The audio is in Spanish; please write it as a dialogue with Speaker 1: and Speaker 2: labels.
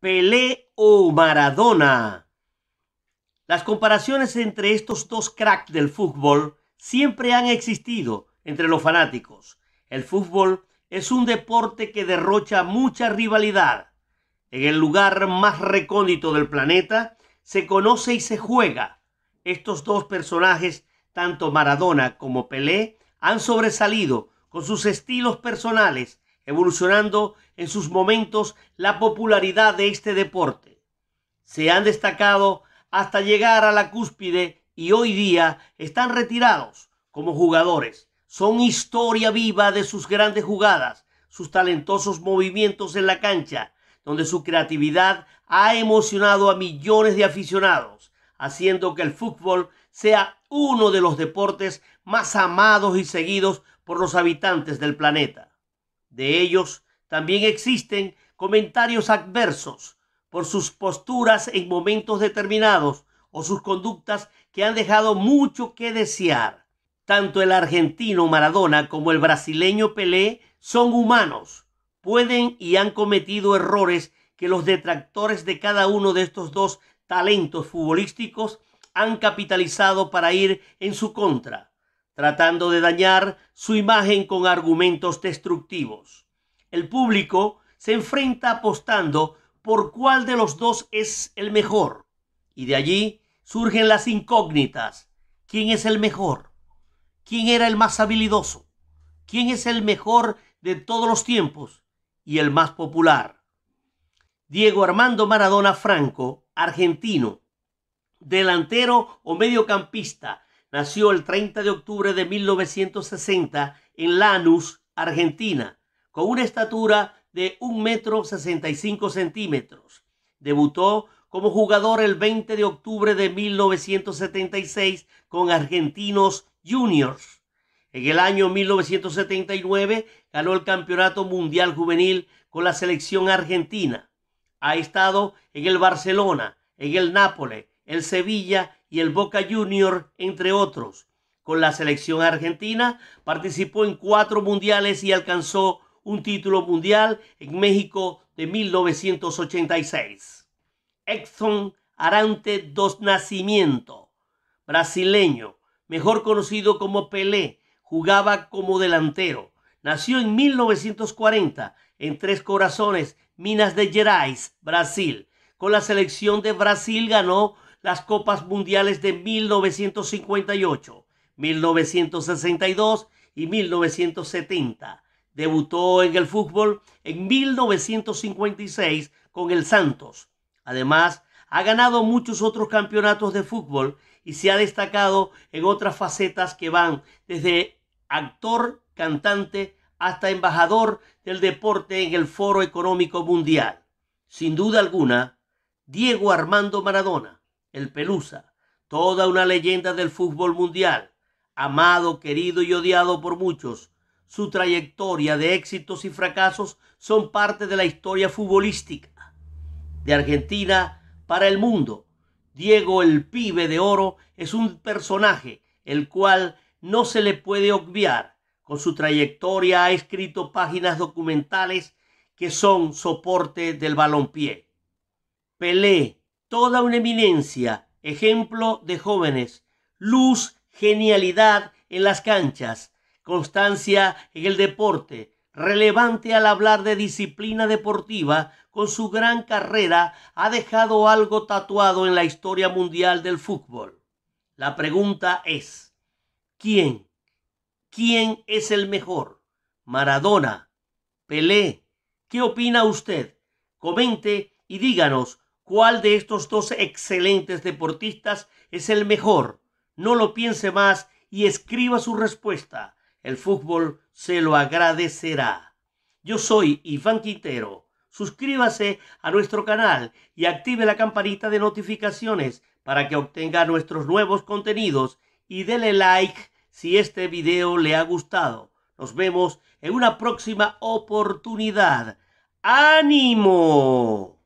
Speaker 1: Pelé o Maradona. Las comparaciones entre estos dos cracks del fútbol siempre han existido entre los fanáticos. El fútbol es un deporte que derrocha mucha rivalidad. En el lugar más recóndito del planeta se conoce y se juega. Estos dos personajes, tanto Maradona como Pelé, han sobresalido con sus estilos personales evolucionando en sus momentos la popularidad de este deporte. Se han destacado hasta llegar a la cúspide y hoy día están retirados como jugadores. Son historia viva de sus grandes jugadas, sus talentosos movimientos en la cancha, donde su creatividad ha emocionado a millones de aficionados, haciendo que el fútbol sea uno de los deportes más amados y seguidos por los habitantes del planeta. De ellos también existen comentarios adversos por sus posturas en momentos determinados o sus conductas que han dejado mucho que desear. Tanto el argentino Maradona como el brasileño Pelé son humanos, pueden y han cometido errores que los detractores de cada uno de estos dos talentos futbolísticos han capitalizado para ir en su contra tratando de dañar su imagen con argumentos destructivos. El público se enfrenta apostando por cuál de los dos es el mejor. Y de allí surgen las incógnitas. ¿Quién es el mejor? ¿Quién era el más habilidoso? ¿Quién es el mejor de todos los tiempos y el más popular? Diego Armando Maradona Franco, argentino, delantero o mediocampista, nació el 30 de octubre de 1960 en Lanús, Argentina, con una estatura de 1,65 metro 65 centímetros. Debutó como jugador el 20 de octubre de 1976 con Argentinos Juniors. En el año 1979 ganó el Campeonato Mundial Juvenil con la selección argentina. Ha estado en el Barcelona, en el Nápoles, el Sevilla y el Boca Junior, entre otros. Con la selección argentina participó en cuatro mundiales y alcanzó un título mundial en México de 1986. Exxon Arante dos Nacimiento, brasileño, mejor conocido como Pelé, jugaba como delantero. Nació en 1940 en Tres Corazones, Minas de Gerais, Brasil. Con la selección de Brasil ganó las Copas Mundiales de 1958, 1962 y 1970. Debutó en el fútbol en 1956 con el Santos. Además, ha ganado muchos otros campeonatos de fútbol y se ha destacado en otras facetas que van desde actor, cantante, hasta embajador del deporte en el Foro Económico Mundial. Sin duda alguna, Diego Armando Maradona el Pelusa, toda una leyenda del fútbol mundial, amado, querido y odiado por muchos. Su trayectoria de éxitos y fracasos son parte de la historia futbolística de Argentina para el mundo. Diego el pibe de oro es un personaje el cual no se le puede obviar. Con su trayectoria ha escrito páginas documentales que son soporte del balompié. Pelé toda una eminencia, ejemplo de jóvenes, luz, genialidad en las canchas, constancia en el deporte, relevante al hablar de disciplina deportiva, con su gran carrera ha dejado algo tatuado en la historia mundial del fútbol. La pregunta es, ¿quién? ¿Quién es el mejor? Maradona, Pelé. ¿Qué opina usted? Comente y díganos cuál de estos dos excelentes deportistas es el mejor. No lo piense más y escriba su respuesta. El fútbol se lo agradecerá. Yo soy Iván Quintero. Suscríbase a nuestro canal y active la campanita de notificaciones para que obtenga nuestros nuevos contenidos y dele like si este video le ha gustado. Nos vemos en una próxima oportunidad. ¡Ánimo!